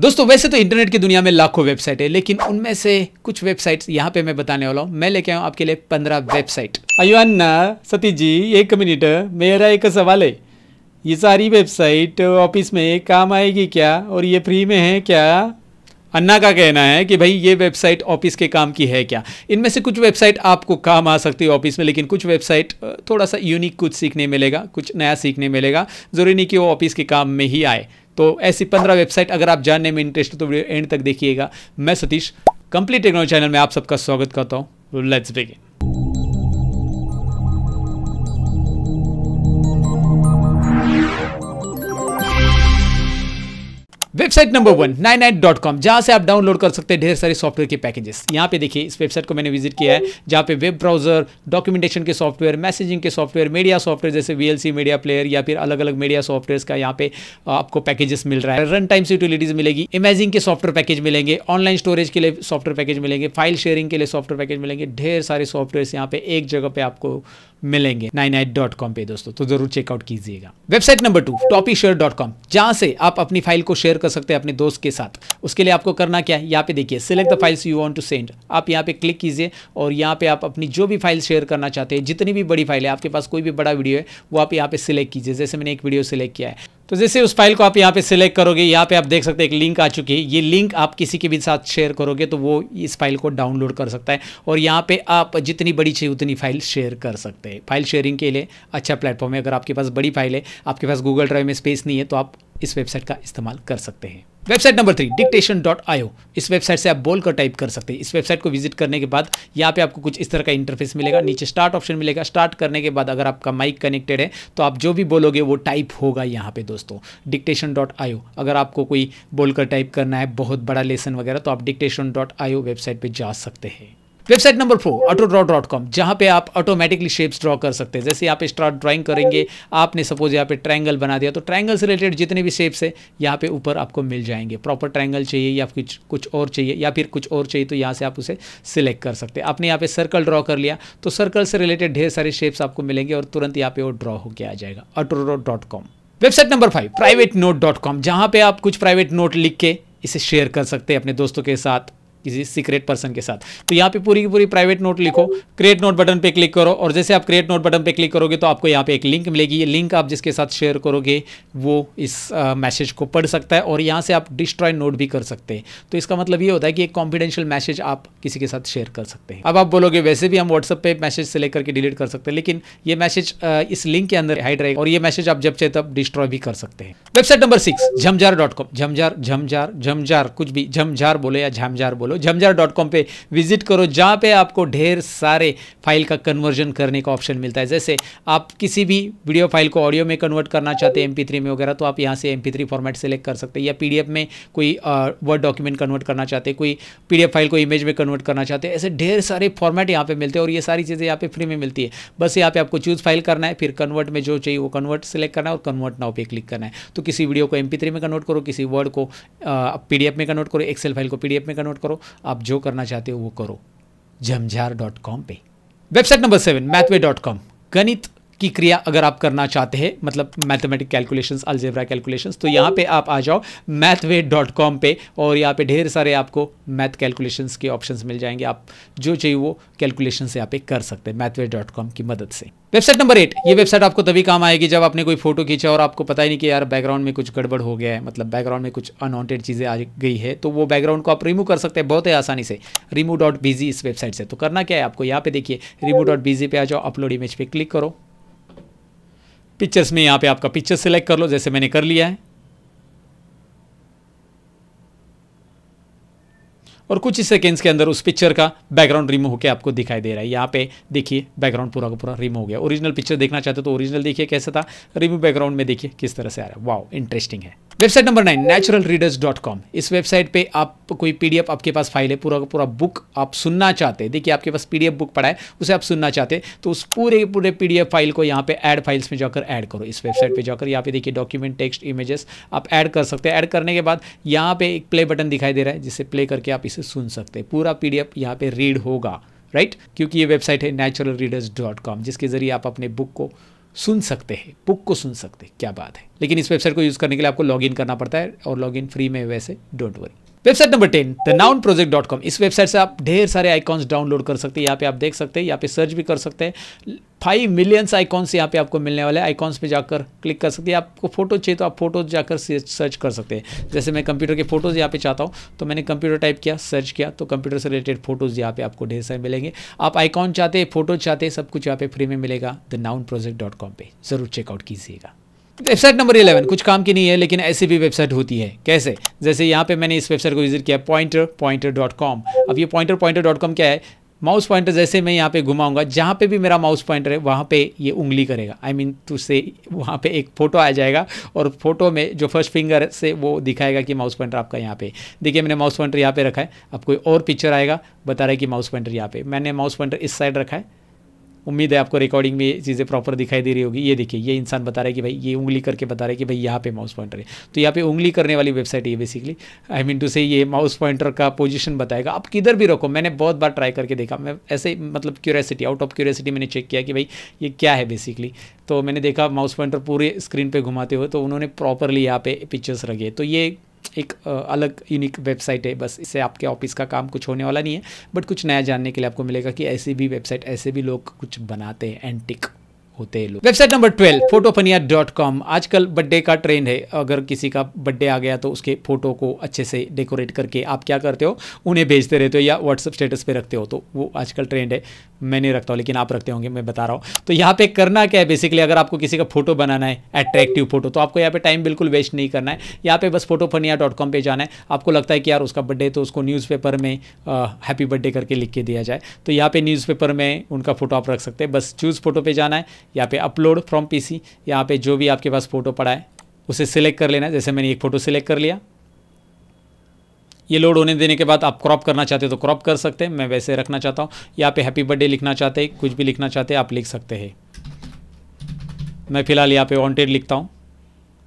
दोस्तों वैसे तो इंटरनेट की दुनिया में लाखों वेबसाइट है लेकिन उनमें से कुछ वेबसाइट्स यहाँ पे मैं बताने वाला हूँ मैं लेके आया आपके लिए पंद्रह वेबसाइट अयो अन्ना सतीश जी एक मिनट मेरा एक सवाल है ये सारी वेबसाइट ऑफिस में काम आएगी क्या और ये फ्री में है क्या अन्ना का कहना है कि भाई ये वेबसाइट ऑफिस के काम की है क्या इनमें से कुछ वेबसाइट आपको काम आ सकती है ऑफिस में लेकिन कुछ वेबसाइट थोड़ा सा यूनिक कुछ सीखने मिलेगा कुछ नया सीखने मिलेगा ज़रूरी नहीं कि वो ऑफिस के काम में ही आए तो ऐसी पंद्रह वेबसाइट अगर आप जानने में इंटरेस्ट तो वीडियो एंड तक देखिएगा मैं सतीश कंप्लीट टेक्नोलॉजी चैनल में आप सबका स्वागत करता हूँ let's begin website number one nine eight dot com जहाँ से आप डाउनलोड कर सकते हैं ढेर सारे सॉफ्टवेयर के पैकेजेस यहाँ पे देखिए इस वेबसाइट को मैंने विजिट किया है जहाँ पे वेब ब्राउजर डॉक्यूमेंटेशन के सॉफ्टवेयर मैसेजिंग के सॉफ्टवेयर मीडिया सॉफ्टवेयर जैसे वी मीडिया प्लेयर या फिर अलग अलग मीडिया सॉफ्टवेयर का यहाँ पे आपको पैकेजेस मिल रहा है रन टाइम से यूटिलिटीज मिलेगी इमेजिंग के सॉफ्टवेयर पैकेज मिलेंगे ऑनलाइन स्टोरेज के लिए सॉफ्टवेयर पैकेज मिलेंगे फाइल शेयरिंग के लिए सॉफ्टवेयर पैकेज मिलेंगे ढेर सारे सॉफ्टवेयर यहाँ पे एक जगह पे आपको मिलेंगे नाइन एट डॉट कॉम पे दोस्तों तो जरूर चेकआउट कीजिएगा website number two toffee share dot com जहां से आप अपनी फाइल को शेयर कर सकते सकते हैं अपने दोस्त के साथ उसके लिए आपको करना क्या है यहाँ पे देखिए select the files you want to send आप यहाँ पे क्लिक कीजिए और यहाँ पे आप अपनी जो भी फाइल शेयर करना चाहते हैं जितनी भी बड़ी फाइल है आपके पास कोई भी बड़ा वीडियो है वो आप यहाँ पे सिलेक्ट कीजिए जैसे मैंने एक वीडियो सिलेक्ट किया है तो जैसे उस फाइल को आप यहाँ पे सिलेक्ट करोगे यहाँ पे आप देख सकते हैं एक लिंक आ चुकी है ये लिंक आप किसी के भी साथ शेयर करोगे तो वो इस फाइल को डाउनलोड कर सकता है और यहाँ पे आप जितनी बड़ी चाहिए उतनी फाइल शेयर कर सकते हैं फाइल शेयरिंग के लिए अच्छा प्लेटफॉर्म है अगर आपके पास बड़ी फाइल है आपके पास गूगल ड्राइव में स्पेस नहीं है तो आप इस वेबसाइट का इस्तेमाल कर सकते हैं website number three dictation dot io इस वेबसाइट से आप बोल कर टाइप कर सकते हैं इस वेबसाइट को विजिट करने के बाद यहाँ पे आपको कुछ इस तरह का इंटरफेस मिलेगा नीचे स्टार्ट ऑप्शन मिलेगा स्टार्ट करने के बाद अगर आपका माइक कनेक्टेड है तो आप जो भी बोलोगे वो टाइप होगा यहाँ पे दोस्तों डिक्टेशन डॉट आयो अगर आपको कोई बोलकर टाइप करना है बहुत बड़ा लेसन वगैरह तो आप डिक्टेशन डॉट आयो वेबसाइट पर जा सकते हैं website number four auto draw dot com जहाँ पे आप ऑटोमेटिकली शेप्स ड्रॉ कर सकते हैं जैसे आप स्टार्ट ड्राइंग करेंगे आपने सपोज यहाँ पे ट्रायंगल बना दिया तो ट्रायंगल से रिलेटेड जितने भी शेप्स है यहाँ पे ऊपर आपको मिल जाएंगे प्रॉपर ट्रायंगल चाहिए या कुछ कुछ और चाहिए या फिर कुछ और चाहिए तो यहाँ से आप उसे सिलेक्ट कर सकते हैं आपने यहाँ पे सर्कल ड्रॉ कर लिया तो सर्कल से रिलेटेड ढेर सारे शेप्स आपको मिलेंगे और तुरंत यहाँ पे वो ड्रॉ होकर आ जाएगा auto dot com website number five private note dot com जहाँ पे आप कुछ प्राइवेट नोट लिख के इसे शेयर कर सकते हैं अपने दोस्तों के साथ किसी सीक्रेट पर्सन के साथ तो यहाँ पे पूरी की पूरी प्राइवेट नोट लिखो क्रिएट नोट बटन पे क्लिक करो और जैसे आप क्रिएट नोट बटन पे क्लिक करोगे तो आपको यहाँ पे एक लिंक मिलेगी ये लिंक आप जिसके साथ शेयर करोगे वो इस मैसेज को पढ़ सकता है और यहाँ से आप डिस्ट्रॉय नोट भी कर सकते हैं तो इसका मतलब ये होता है कि एक कॉन्फिडेंशियल मैसेज आप किसी के साथ शेयर कर सकते हैं अब आप बोलोगे वैसे भी हम व्हाट्सअप पर मैसेज लेकर के डिलीट कर सकते हैं लेकिन ये मैसेज इस लिंक के अंदर हाइड रहेगा और ये मैसेज आप जब चाहे तब डिस्ट्रॉय भी कर सकते हैं website number six Zamzar dot com Zamzar Zamzar Zamzar कुछ भी झमझार बोले या झमझार बोले बोलो झमझार डॉट कॉम पर विजिट करो जहाँ पे आपको ढेर सारे फाइल का कन्वर्जन करने का ऑप्शन मिलता है जैसे आप किसी भी वीडियो फाइल को ऑडियो में कन्वर्ट करना चाहते हैं एम में वगैरह तो आप यहाँ से एम पी फॉर्मेट सेलेक्ट कर सकते हैं या पी में कोई वर्ड डॉक्यूमेंट कन्वर्ट करना चाहते कोई पी फाइल को इमेज में कन्वर्ट करना चाहते हैं ऐसे ढेर सारे फॉर्मेट यहाँ पर मिलते हैं और ये सारी चीज़ें यहाँ पर फ्री में मिलती है बस यहाँ पर आपको चूज़ फाइल करना है फिर कन्वर्ट में जो चाहिए वो कन्वर्ट सेलेक्ट करना है और कन्वर्ट नाउ पर क्लिक करना है तो किसी वीडियो को एम में कन्वर्ट करो किसी वर्ड को पी में कन्वर्ट करो एक्सेल फाइल को पी में कन्वर्ट करो आप जो करना चाहते हो वो करो झमझार डॉट कॉम पे website number seven Mathway dot com गणित की क्रिया अगर आप करना चाहते हैं मतलब मैथमेटिक कैलकुलेशंस अलजेब्रा कैलकुलेशंस तो यहाँ पे आप आ जाओ मैथवे डॉट कॉम पर और यहाँ पे ढेर सारे आपको मैथ कैलकुलेशंस के ऑप्शंस मिल जाएंगे आप जो चाहिए वो कैलकुलेशन यहाँ पे कर सकते हैं मैथवे डॉट कॉम की मदद से वेबसाइट नंबर एट ये वेबसाइट आपको तभी काम आएगी जब आपने कोई फोटो खींचा और आपको पता ही नहीं कि यार बैकग्राउंड में कुछ गड़बड़ हो गया है मतलब बैकग्राउंड में कुछ अनवांटेड चीज़ें आ गई है तो वो बैकग्राउंड को आप रिमूव कर सकते हैं बहुत ही आसानी से रिमूव डॉट बीजी इस वेबसाइट से तो करना क्या है आपको यहाँ पे देखिए रिमूव डॉट बीजी पे आ जाओ अपलोड इमेज पे क्लिक करो पिक्चर्स में यहाँ पे आपका पिक्चर सेलेक्ट कर लो जैसे मैंने कर लिया है और कुछ ही सेकेंड्स के अंदर उस पिक्चर का बैकग्राउंड रिमूव होकर आपको दिखाई दे रहा है यहाँ पे देखिए बैकग्राउंड पूरा का पूरा रिमूव हो गया ओरिजिनल पिक्चर देखना चाहते हो तो ओरिजिनल देखिए कैसा था रिमूव बैकग्राउंड में देखिए किस तरह से आ रहा है वाओ इंटरेस्टिंग है website number nine natural readers dot com इस वेबसाइट पे आप कोई पीडीएफ आपके पास फाइल है पूरा का पूरा बुक आप सुनना चाहते हैं देखिए आपके पास पीडीएफ बुक पड़ा है उसे आप सुनना चाहते हैं तो उस पूरे पूरे पीडीएफ फाइल को यहाँ पे ऐड फाइल्स में जाकर ऐड करो इस वेबसाइट पे जाकर यहाँ पे देखिए डॉक्यूमेंट टेक्स्ट इमेजेस आप ऐड कर सकते हैं ऐड करने के बाद यहाँ पे एक प्ले बटन दिखाई दे रहा है जिसे प्ले करके आप इसे से सुन सकते हैं पूरा पी डी यहाँ पर रीड होगा राइट क्योंकि ये वेबसाइट है नेचुरल रीडर्स डॉट कॉम जिसके ज़रिए आप अपने बुक को सुन सकते हैं बुक को सुन सकते हैं क्या बात है लेकिन इस वेबसाइट को यूज़ करने के लिए आपको इन करना पड़ता है और इन फ्री में वैसे don't worry website number ten the noun project dot com इस वेबसाइट से आप ढेर सारे आइकॉन्स डाउनलोड कर सकते हैं यहाँ पे आप देख सकते हैं यहाँ पे सर्च भी कर सकते हैं फाइव मिलियंस आइकॉन्स यहाँ पे आपको मिलने वाले आइकॉन्स पे जाकर क्लिक कर सकते हैं आपको फोटो चाहिए तो आप फोटो जाकर सर्च कर सकते हैं जैसे मैं कंप्यूटर के फोटोज़ यहाँ पे चाहता हूँ तो मैंने कंप्यूटर टाइप किया सर्च किया तो कंप्यूटर से रिलेटेड फोटोज़ यहाँ पे आपको ढेर सारे मिलेंगे आप आइकॉन चाहते हैं फोटो चाहते हैं सब कुछ यहाँ पे फ्री में मिलेगा the noun project dot com पर ज़रूर चेकआउट कीजिएगा वेबसाइट नंबर 11 कुछ काम की नहीं है लेकिन ऐसी भी वेबसाइट होती है कैसे जैसे यहाँ पे मैंने इस वेबसाइट को विजिट किया पॉइंटर पॉइंटर डॉट कॉम अब ये पॉइंटर पॉइंटर डॉट कॉम क्या है माउस पॉइंटर जैसे मैं यहाँ पे घुमाऊंगा जहाँ पे भी मेरा माउस पॉइंटर है वहाँ पे ये उंगली करेगा आई मीन टू से वहाँ पे एक फ़ोटो आ जाएगा और फोटो में जो फर्स्ट फिंगर से वो दिखाएगा कि माउस पॉइंटर आपका यहाँ पे देखिए मैंने माउस पॉइंटर यहाँ पे रखा है अब कोई और पिक्चर आएगा बता रहा है कि माउस पॉइंटर यहाँ पे मैंने माउस पॉइंटर इस साइड रखा है उम्मीद है आपको रिकॉर्डिंग में चीज़ें प्रॉपर दिखाई दे रही होगी ये देखिए ये इंसान बता रहा है कि भाई ये उंगली करके बता रहा है कि भाई यहाँ पे माउस पॉइंटर है तो यहाँ पे उंगली करने वाली वेबसाइट है बेसिकली आई मीन टू से ये माउस पॉइंटर का पोजिशन बताएगा आप किधर भी रखो मैंने बहुत बार ट्राई करके देखा मैं ऐसे मतलब क्यूरियसिटी आउट ऑफ क्यूरियसिटी मैंने चेक किया कि भाई ये क्या है बेसिकली तो मैंने देखा माउस पॉइंटर पूरे स्क्रीन पर घुमाते हुए तो उन्होंने प्रॉपरली यहाँ पे पिक्चर्स रखे तो ये एक अलग यूनिक वेबसाइट है बस इससे आपके ऑफिस का काम कुछ होने वाला नहीं है बट कुछ नया जानने के लिए आपको मिलेगा कि ऐसी भी वेबसाइट ऐसे भी लोग कुछ बनाते हैं एंटिक होते हैं लोग website number twelve Photofunia dot com आजकल बर्थडे का ट्रेंड है अगर किसी का बर्थडे आ गया तो उसके फोटो को अच्छे से डेकोरेट करके आप क्या करते हो उन्हें भेजते रहते हो या व्हाट्सअप स्टेटस पे रखते हो तो वो आजकल ट्रेंड है मैं नहीं रखता हूँ लेकिन आप रखते होंगे मैं बता रहा हूँ तो यहाँ पे करना क्या है बेसिकली अगर आपको किसी का फोटो बनाना है अट्रैक्टिव फोटो तो आपको यहाँ पे टाइम बिल्कुल वेस्ट नहीं करना है यहाँ पे बस फोटोफनिया डॉट कॉम पर जाना है आपको लगता है कि यार उसका बर्थडे तो उसको न्यूज़पेपर में हैप्पी बर्थडे करके लिख के दिया जाए तो यहाँ पे न्यूज़पेपर में उनका फोटो आप रख सकते हैं बस चूज़ फोटो पे जाना है यहाँ पे अपलोड फ्रॉम पीसी यहाँ पे जो भी आपके पास फ़ोटो पड़ा है उसे सिलेक्ट कर लेना जैसे मैंने एक फ़ोटो सिलेक्ट कर लिया ये लोड होने देने के बाद आप क्रॉप करना चाहते हो तो क्रॉप कर सकते हैं मैं वैसे रखना चाहता हूँ यहाँ पे हैप्पी बर्थडे लिखना चाहते हैं कुछ भी लिखना चाहते हैं आप लिख सकते हैं मैं फ़िलहाल यहाँ पे वॉन्टेड लिखता हूँ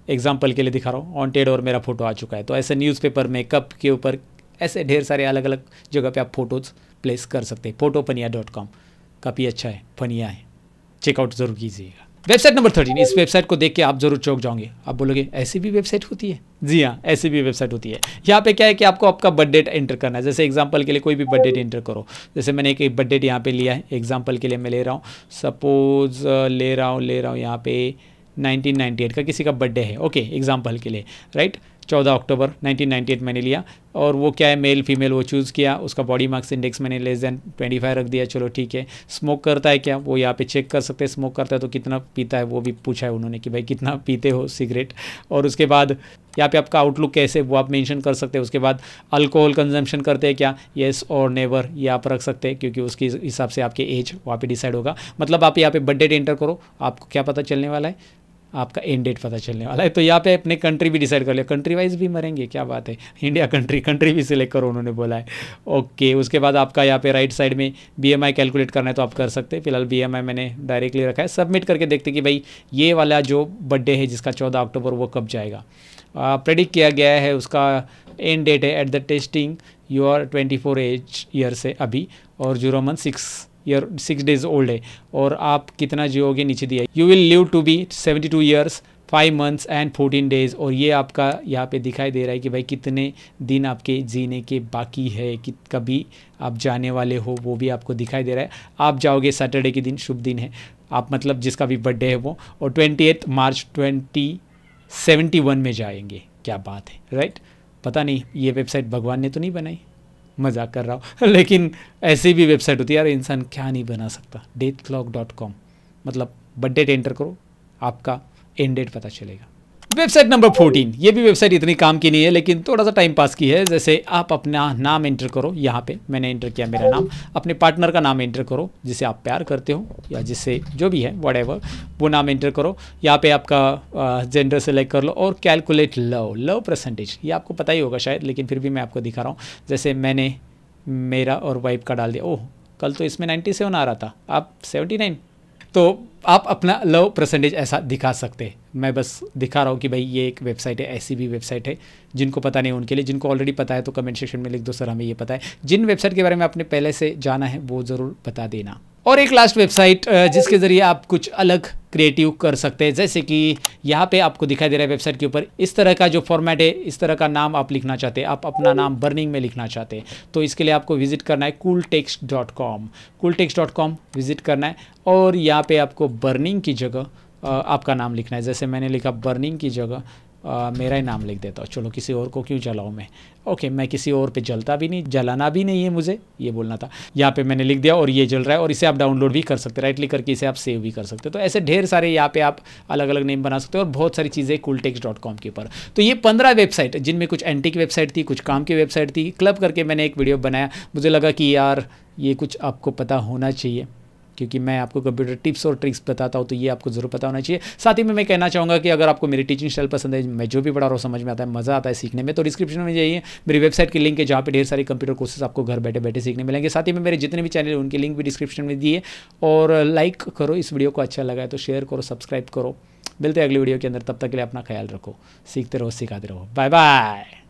एग्जाम्पल के लिए दिखा रहा हूँ वॉन्टेड और मेरा फ़ोटो आ चुका है तो ऐसे न्यूज़पेपर में कप के ऊपर ऐसे ढेर सारे अलग अलग जगह पर आप फ़ोटोज़ प्लेस कर सकते हैं फोटो फनिया डॉट कॉम काफ़ी अच्छा है फनिया है चेकआउट ज़रूर कीजिएगा वेबसाइट नंबर थर्टीन इस वेबसाइट को देख के आप जरूर चौक जाओगे आप बोलोगे ऐसी भी वेबसाइट होती है जी हाँ ऐसी भी वेबसाइट होती है यहाँ पे क्या है कि आपको आपका बर्थ डेट एंटर करना है जैसे एग्जांपल के लिए कोई भी बर्थ डेट एंटर करो जैसे मैंने एक बर्थ डेट यहाँ पे लिया है एग्जाम्पल के लिए मैं ले रहा हूँ सपोज ले रहा हूँ ले रहा हूँ यहाँ पे नाइनटीन का किसी का बर्थडे है ओके एग्जाम्पल के लिए राइट चौदह अक्टूबर 1998 मैंने लिया और वो क्या है मेल फीमेल वो चूज़ किया उसका बॉडी मार्क्स इंडेक्स मैंने लेस देन 25 रख दिया चलो ठीक है स्मोक करता है क्या वो यहाँ पे चेक कर सकते हैं स्मोक करता है तो कितना पीता है वो भी पूछा है उन्होंने कि भाई कितना पीते हो सिगरेट और उसके बाद यहाँ पे आपका आउटलुक कैसे वो आप मेंशन कर सकते हैं उसके बाद अल्कोहल कंजम्पशन करते हैं क्या येस और नेवर ये आप रख सकते हैं क्योंकि उसके हिसाब से आपके एज वहाँ पे डिसाइड होगा मतलब आप यहाँ पे बर्थडेट एंटर करो आपको क्या पता चलने वाला है आपका एंड डेट पता चलने वाला है तो यहाँ पे अपने कंट्री भी डिसाइड कर लिया कंट्री वाइज भी मरेंगे क्या बात है इंडिया कंट्री कंट्री भी सिलेक्ट करो उन्होंने बोला है ओके उसके बाद आपका यहाँ पे राइट साइड में बी कैलकुलेट करना है तो आप कर सकते हैं फिलहाल बी मैंने डायरेक्टली रखा है सबमिट करके देखते कि भाई ये वाला जो बर्थडे है जिसका चौदह अक्टूबर वो कब जाएगा प्रेडिक्ट किया गया है उसका एंड डेट है at the testing your twenty four age year से अभी और zero month six year six days old है और आप कितना जियोगे नीचे दिया you will live to be seventy two years five months and fourteen days और ये आपका यहाँ पे दिखाई दे रहा है कि भाई कितने दिन आपके जीने के बाकी है कि कभी आप जाने वाले हो वो भी आपको दिखाई दे रहा है आप जाओगे सैटरडे के दिन शुभ दिन है आप मतलब जिसका भी बर्थडे है वो और twenty March twenty seventy one में जाएंगे क्या बात है राइट पता नहीं ये वेबसाइट भगवान ने तो नहीं बनाई मजाक कर रहा हूँ लेकिन ऐसी भी वेबसाइट होती है यार इंसान क्या नहीं बना सकता डेथ क्लॉक डॉट कॉम मतलब डेट एंटर करो आपका एंड डेट पता चलेगा वेबसाइट नंबर 14 ये भी वेबसाइट इतनी काम की नहीं है लेकिन थोड़ा सा टाइम पास की है जैसे आप अपना नाम एंटर करो यहाँ पे मैंने एंटर किया मेरा नाम अपने पार्टनर का नाम एंटर करो जिसे आप प्यार करते हो या जिससे जो भी है वट वो नाम एंटर करो यहाँ पे आपका जेंडर सेलेक्ट कर लो और कैलकुलेट लव लव परसेंटेज ये आपको पता ही होगा शायद लेकिन फिर भी मैं आपको दिखा रहा हूँ जैसे मैंने मेरा और वाइफ का डाल दिया ओह कल तो इसमें नाइन्टी आ रहा था आप सेवेंटी तो आप अपना लो परसेंटेज ऐसा दिखा सकते हैं मैं बस दिखा रहा हूँ कि भाई ये एक वेबसाइट है ऐसी भी वेबसाइट है जिनको पता नहीं उनके लिए जिनको ऑलरेडी पता है तो कमेंट सेक्शन में लिख दो सर हमें ये पता है जिन वेबसाइट के बारे में आपने पहले से जाना है वो ज़रूर बता देना और एक लास्ट वेबसाइट जिसके ज़रिए आप कुछ अलग क्रिएटिव कर सकते हैं जैसे कि यहाँ पे आपको दिखाई दे रहा है वेबसाइट के ऊपर इस तरह का जो फॉर्मेट है इस तरह का नाम आप लिखना चाहते हैं आप अपना नाम बर्निंग में लिखना चाहते हैं तो इसके लिए आपको विजिट करना है cool text dot com cool dot com visit करना है और यहाँ पर आपको बर्निंग की जगह आपका नाम लिखना है जैसे मैंने लिखा बर्निंग की जगह आ, मेरा ही नाम लिख देता हूँ चलो किसी और को क्यों जलाऊँ मैं ओके मैं किसी और पे जलता भी नहीं जलाना भी नहीं है मुझे ये बोलना था यहाँ पे मैंने लिख दिया और ये जल रहा है और इसे आप डाउनलोड भी कर सकते राइट लिख करके इसे आप सेव भी कर सकते तो ऐसे ढेर सारे यहाँ पे आप अलग अलग नेम बना सकते हो और बहुत सारी चीज़ें कुलटेक्स डॉट कॉम के ऊपर तो ये पंद्रह वेबसाइट जिनमें कुछ एंटी वेबसाइट थी कुछ काम की वेबसाइट थी क्लब करके मैंने एक वीडियो बनाया मुझे लगा कि यार ये कुछ आपको पता होना चाहिए क्योंकि मैं आपको कंप्यूटर टिप्स और ट्रिक्स बताता हूँ तो ये आपको ज़रूर पता होना चाहिए साथ ही में मैं कहना चाहूँगा कि अगर आपको मेरी टीचिंग स्टाइल पसंद है मैं जो भी पढ़ा रहा हूँ समझ में आता है मज़ा आता है सीखने में तो डिस्क्रिप्शन में जाइए मेरी वेबसाइट की लिंक है जहाँ पर ढेर सारे कंप्यूटर कोर्सेस आपको घर बैठे बैठे सीखने मिलेंगे साथ ही में मेरे जितने भी चैनल उनकी लिंक भी डिस्क्रिप्शन में दिए और लाइक करो इस वीडियो को अच्छा लगा तो शेयर करो सब्सक्राइब करो मिलते हैं अगली वीडियो के अंदर तब तक के लिए अपना ख्याल रखो सीखते रहो सिखाते रहो बाय बाय